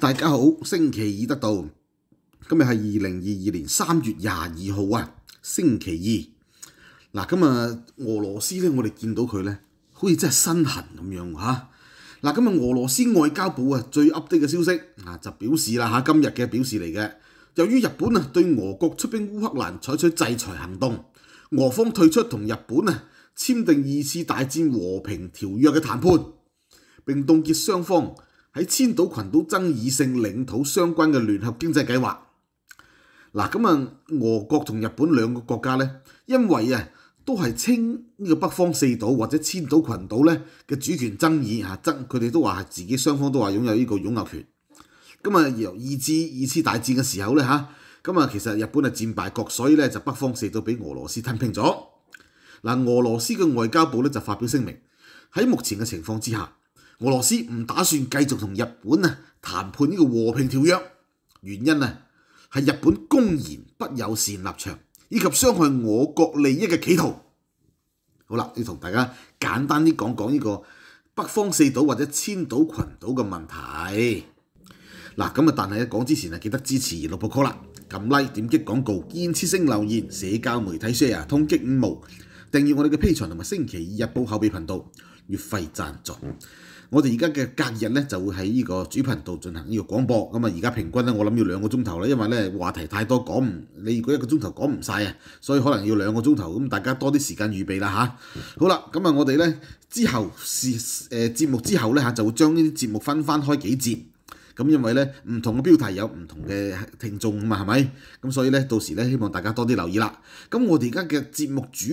大家好，星期二得到，今日系二零二二年三月廿二号啊，星期二。嗱，今日俄罗斯咧，我哋见到佢咧，好似真系身痕咁样吓。嗱，今日俄罗斯外交部啊，最 update 嘅消息啊，就表示啦吓，今日嘅表示嚟嘅。由于日本啊，对俄国出兵乌克兰采取制裁行动，俄方退出同日本啊签订二次大战和平条约嘅谈判，并冻结双方。喺千島群島爭議性領土相關嘅聯合經濟計劃，嗱咁啊，俄國同日本兩個國家咧，因為啊都係稱呢個北方四島或者千島群島咧嘅主權爭議嚇，爭佢哋都話係自己雙方都話擁有呢個擁有權。咁啊由二次二次大戰嘅時候咧嚇，咁啊其實日本係戰敗國，所以咧就北方四島俾俄羅斯吞平咗。嗱，俄羅斯嘅外交部咧就發表聲明，喺目前嘅情況之下。俄羅斯唔打算繼續同日本啊談判呢個和平條約，原因啊係日本公然不友善立場，以及傷害我國利益嘅企圖。好啦，要同大家簡單啲講講呢個北方四島或者千島群島嘅問題。嗱，咁啊，但係一講之前啊，記得支持六部驟啦，撳 Like、點擊廣告、堅持性留言、社交媒體 share、通擊五毛、訂閱我哋嘅披場同埋星期二日報後備頻道月費贊助。我哋而家嘅隔日咧就會喺呢個主頻道進行呢個廣播，咁啊而家平均咧我諗要兩個鐘頭啦，因為咧話題太多講唔，你如果一個鐘頭講唔曬啊，所以可能要兩個鐘頭，咁大家多啲時間預備啦嚇。好啦，咁啊我哋咧之後視誒節目之後咧嚇就會將呢啲節目分翻開幾節。咁因為咧唔同嘅標題有唔同嘅聽眾啊嘛，係咪？咁所以咧到時咧希望大家多啲留意啦。咁我哋而家嘅節目主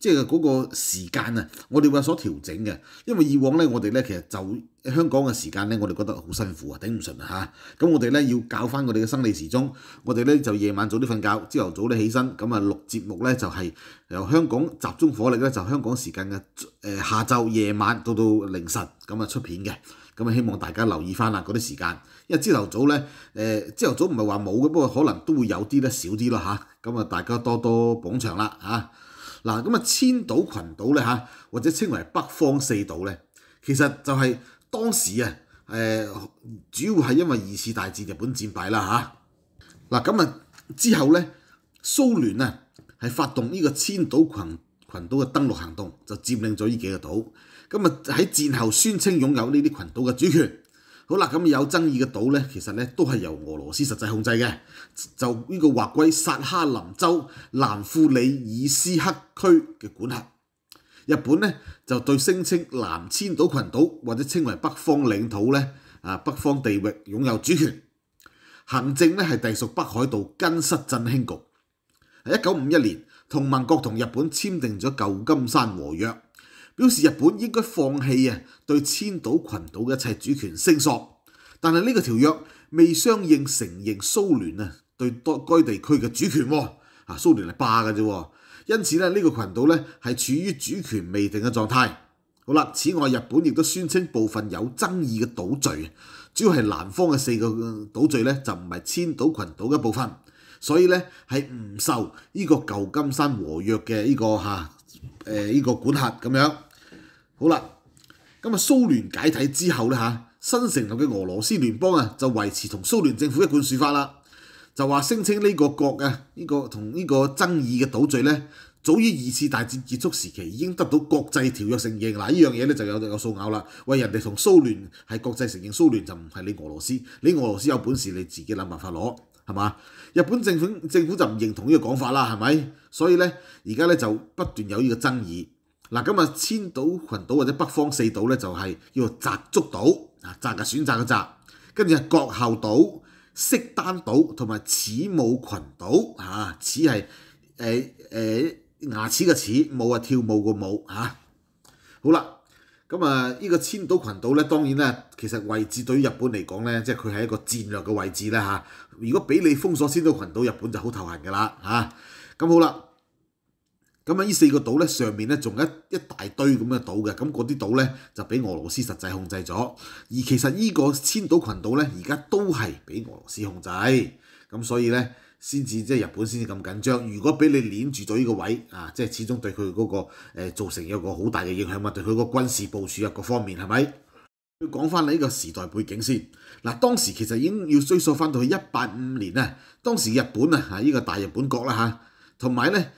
即係嗰個時間啊，我哋會有所調整嘅。因為以往咧我哋咧其實就香港嘅時間咧，我哋覺得好辛苦啊，頂唔順啊嚇。咁我哋咧要搞翻我哋嘅生理時鐘，我哋咧就夜晚早啲瞓覺，朝頭早咧起身。咁啊錄節目咧就係由香港集中火力咧，就香港時間嘅誒下晝夜晚到到凌晨咁啊出片嘅。咁啊，希望大家留意翻啦嗰啲時間，因為朝頭早咧，誒朝頭早唔係話冇嘅，不過可能都會有啲咧，少啲咯嚇。咁啊，大家多多捧場啦嚇。嗱，咁啊，千島群島咧嚇，或者稱為北方四島咧，其實就係當時啊，誒主要係因為二次大戰日本戰敗啦嚇。嗱，咁啊之後咧，蘇聯啊係發動呢個千島群群島嘅登陸行動，就佔領咗呢幾個島。咁啊喺戰後宣稱擁有呢啲群島嘅主權，好啦，咁有爭議嘅島咧，其實咧都係由俄羅斯實際控制嘅，就呢個劃歸薩哈林州南庫里爾斯克區嘅管轄。日本咧就對聲稱南千島群島或者稱為北方領土咧啊北方地域擁有主權，行政咧係隸屬北海道根室振興局。喺一九五一年同盟國同日本簽訂咗《舊金山和約》。表示日本应该放弃啊对千岛群岛嘅一切主权声索，但系呢个条约未相应承认苏联啊对多该地区嘅主权，啊苏联係霸嘅啫，因此咧呢个群岛咧系处于主权未定嘅状态。好啦，此外日本亦都宣称部分有争议嘅岛屿，主要系南方嘅四个岛屿咧就唔系千岛群岛嘅部分，所以咧系唔受呢个旧金山和约嘅呢个吓诶呢个管辖咁样。好啦，咁啊，蘇聯解體之後咧嚇，新成立嘅俄羅斯聯邦啊，就維持同蘇聯政府一貫説法啦，就話聲稱呢個國啊，呢個同呢個爭議嘅島嶼咧，早於二次大戰結束時期已經得到國際條約承認，嗱，依樣嘢咧就有有數咬啦，喂人哋同蘇聯係國際承認蘇聯就唔係你俄羅斯，你俄羅斯有本事你自己諗辦法攞，係嘛？日本政府政府就唔認同呢個講法啦，係咪？所以咧，而家咧就不斷有呢個爭議。嗱，咁啊，千島群島或者北方四島咧，就係叫雜竹島啊，雜嘅選擇嘅雜，跟住國后島、色丹島同埋齒舞群島啊，齒係誒誒牙齒嘅齒，舞啊跳舞嘅舞嚇。好啦，咁啊依個千島群島咧，當然咧其實位置對於日本嚟講咧，即係佢係一個戰略嘅位置咧嚇。如果俾你封鎖千島群島，日本就好頭痕㗎啦嚇。咁好啦。咁啊！依四個島咧，上面咧仲一一大堆咁嘅島嘅，咁嗰啲島咧就俾俄羅斯實際控制咗。而其實依個千島群島咧，而家都係俾俄羅斯控制。咁所以咧，先至即係日本先至咁緊張。如果俾你攣住咗依個位啊，即係始終對佢嗰個誒造成一個好大嘅影響嘛，對佢個軍事部署啊各方面係咪？要講翻你呢個時代背景先。嗱，當時其實已經要追溯翻到去一八五年啊，當時日本啊啊依個大日本國啦嚇，同埋咧。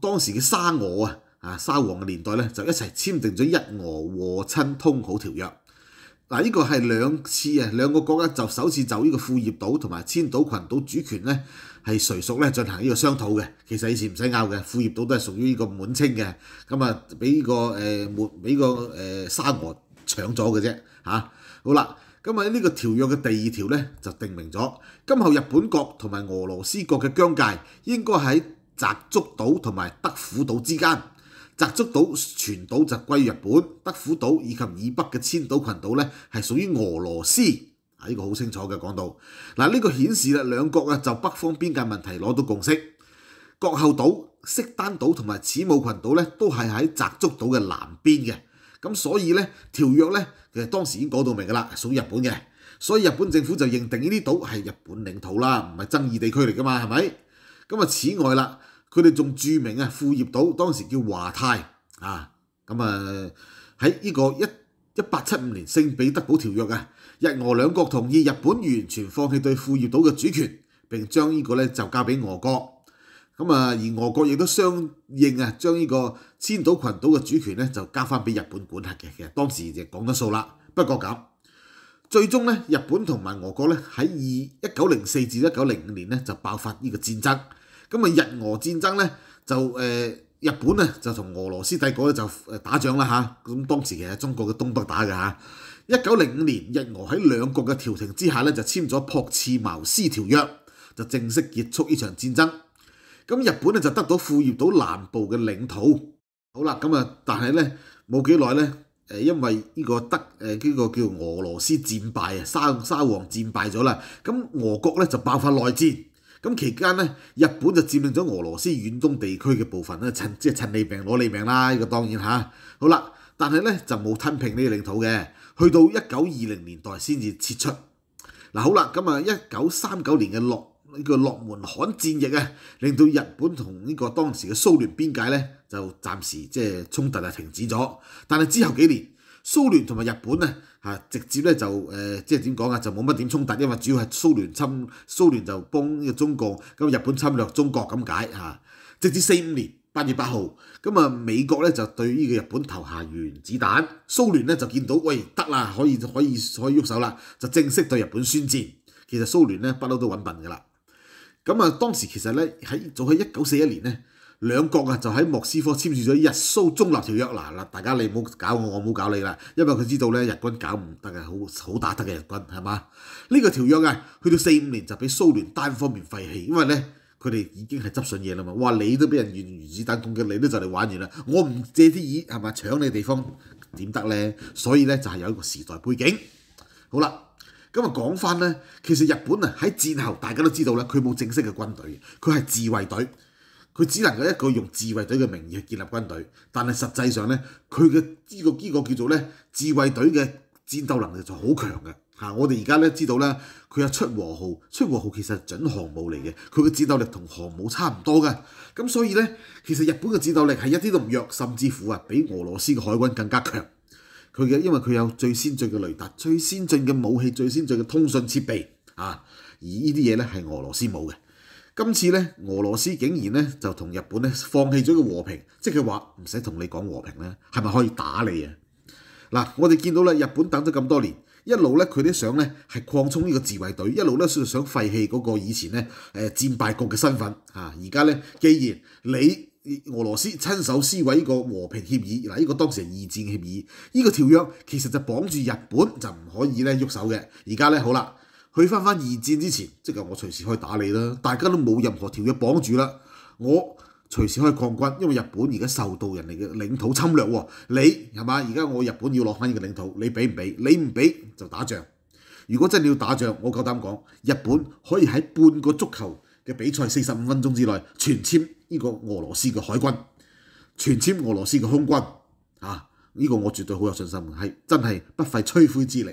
當時嘅沙俄啊，啊沙皇嘅年代咧，就一齊簽訂咗《一俄和親通好條約》。嗱，呢個係兩次啊，兩個國家就首次就呢個庫頁島同埋千島群島主權咧，係誰屬咧進行呢個商討嘅。其實以前唔使拗嘅，庫頁島都係屬於呢個滿清嘅，咁啊俾呢個誒沒俾個誒沙俄搶咗嘅啫嚇。好啦，咁啊呢個條約嘅第二條咧就定明咗，今後日本國同埋俄羅斯國嘅疆界應該喺。扎竹島同埋德輔島之間，扎竹島全島就歸日本，德輔島以及以北嘅千島群島咧係屬於俄羅斯。啊，呢個好清楚嘅講到。嗱，呢個顯示啦，兩國啊就北方邊界問題攞到共識。國後島、色丹島同埋此舞群島咧都係喺扎竹島嘅南邊嘅，咁所以咧條約咧其實當時已經講到明㗎啦，屬日本嘅，所以日本政府就認定呢啲島係日本領土啦，唔係爭議地區嚟㗎嘛，係咪？咁啊！此外啦，佢哋仲著名啊，富业島當時叫華泰啊，咁啊喺呢個一一八七五年《聖彼得堡條約》啊，日俄兩國同意日本完全放棄對富業島嘅主權，並將呢個咧就交俾俄國。咁啊，而俄國亦都相應啊，將呢個千島群島嘅主權咧就交翻俾日本管轄嘅。其實當時就講得數啦。不過咁，最終咧，日本同埋俄國咧喺二一九零四至一九零五年咧就爆發呢個戰爭。咁啊，日俄戰爭咧就誒日本咧就同俄羅斯帝國咧就誒打仗啦嚇。咁當時其實中國嘅東北打嘅嚇。一九零五年，日俄喺兩國嘅調停之下咧就簽咗《朴茨茅斯條約》，就正式結束呢場戰爭。咁日本咧就得到富裕島南部嘅領土。好啦，咁啊，但係咧冇幾耐咧誒，因為呢個德誒呢個叫俄羅斯戰敗啊，沙沙皇戰敗咗啦。咁俄國咧就爆發內戰。咁期間咧，日本就佔領咗俄羅斯遠東地區嘅部分咧，趁即係趁你命攞你命啦，呢個當然嚇。好啦，但係咧就冇吞併呢個領土嘅，去到一九二零年代先至撤出。嗱好啦，咁啊一九三九年嘅洛呢個洛門罕戰役啊，令到日本同呢個當時嘅蘇聯邊界咧就暫時即係衝突啊停止咗，但係之後幾年。蘇聯同埋日本咧直接咧就誒即係點講啊？就冇乜點衝突，因為主要係蘇聯侵蘇聯就幫呢個中國，咁日本侵略中國咁解嚇。直至四五年八月八號，咁啊美國咧就對呢個日本投下原子彈，蘇聯咧就見到喂得啦，可以可以可以喐手啦，就正式對日本宣戰。其實蘇聯咧不嬲都揾笨噶啦。咁啊當時其實咧喺早喺一九四一年咧。兩國啊，就喺莫斯科簽署咗日蘇中立條約。嗱嗱，大家你唔好搞我，我唔好搞你啦。因為佢知道咧，日軍搞唔得嘅，好好打得嘅日軍係嘛？呢個條約啊，去到四五年就俾蘇聯單方面廢棄，因為咧佢哋已經係執信嘢啦嘛。哇！你都俾人原原子彈攻擊，你都就嚟玩完啦。我唔借啲椅係咪搶你地方點得咧？所以咧就係有一個時代背景。好啦，咁啊講翻咧，其實日本啊喺戰後大家都知道呢，佢冇正式嘅軍隊，佢係自衛隊。佢只能夠一個用自衛隊嘅名義去建立軍隊，但係實際上咧，佢嘅呢個呢個叫做咧自衛隊嘅戰鬥能力就好強嘅。嚇，我哋而家咧知道咧，佢有出和號，出和號其實準航母嚟嘅，佢嘅戰鬥力同航母差唔多嘅。咁所以咧，其實日本嘅戰鬥力係一啲都唔弱，甚至乎啊，比俄羅斯嘅海軍更加強。佢嘅因為佢有最先進嘅雷達、最先進嘅武器、最先進嘅通訊設備啊，而呢啲嘢咧係俄羅斯冇嘅。今次咧，俄羅斯竟然咧就同日本咧放棄咗個和平，即係佢話唔使同你講和平咧，係咪可以打你啊？嗱，我哋見到咧，日本等咗咁多年，一路咧佢啲想咧係擴充呢個自衛隊，一路咧想廢棄嗰個以前咧誒戰敗國嘅身份啊！而家咧，既然你俄羅斯親手撕毀呢個和平協議，嗱呢個當時係二戰協議，呢個條約其實就綁住日本就唔可以咧喐手嘅，而家咧好啦。去翻翻二戰之前，即係我隨時可以打你啦！大家都冇任何條約綁住啦，我隨時可以抗軍，因為日本而家受到人哋嘅領土侵略喎。你係嘛？而家我日本要攞翻呢個領土，你俾唔俾？你唔俾就打仗。如果真要打仗，我夠膽講，日本可以喺半個足球嘅比賽四十五分鐘之內，全簽呢個俄羅斯嘅海軍，全簽俄羅斯嘅空軍。啊！呢個我絕對好有信心係真係不費吹灰之力。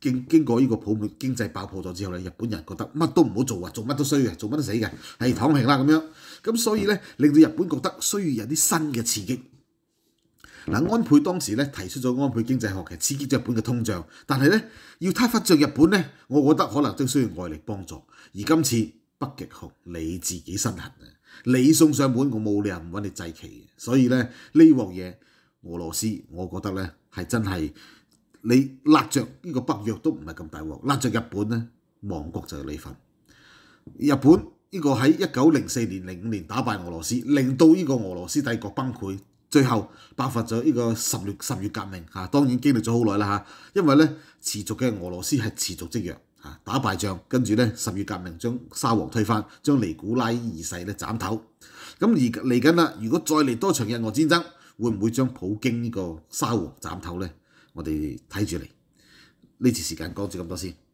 經經過呢個泡沫經濟爆破咗之後咧，日本人覺得乜都唔好做啊，做乜都需要嘅，做乜都死嘅，係躺平啦咁樣。咁所以咧，令到日本覺得需要有啲新嘅刺激。嗱，安倍當時咧提出咗安倍經濟學嘅刺激，日本嘅通脹，但係咧要推翻咗日本咧，我覺得可能都需要外力幫助。而今次北極熊你自己身痕啊，你送上門我冇理由唔揾你祭旗嘅。所以咧呢鑊嘢，俄羅斯我覺得咧係真係。你攔着呢個北約都唔係咁大鑊，攔着日本咧，亡國就係你份。日本呢個喺一九零四年、零五年打敗俄羅斯，令到呢個俄羅斯帝國崩潰，最後爆發咗呢個十月十月革命嚇。當然經歷咗好耐啦嚇，因為咧持續嘅俄羅斯係持續積弱嚇，打敗仗跟住咧十月革命將沙皇推翻，將尼古拉二世咧斬頭。咁而嚟緊啦，如果再嚟多場日俄戰爭，會唔會將普京呢個沙皇斬頭咧？我哋睇住嚟。呢次時間講住咁多先。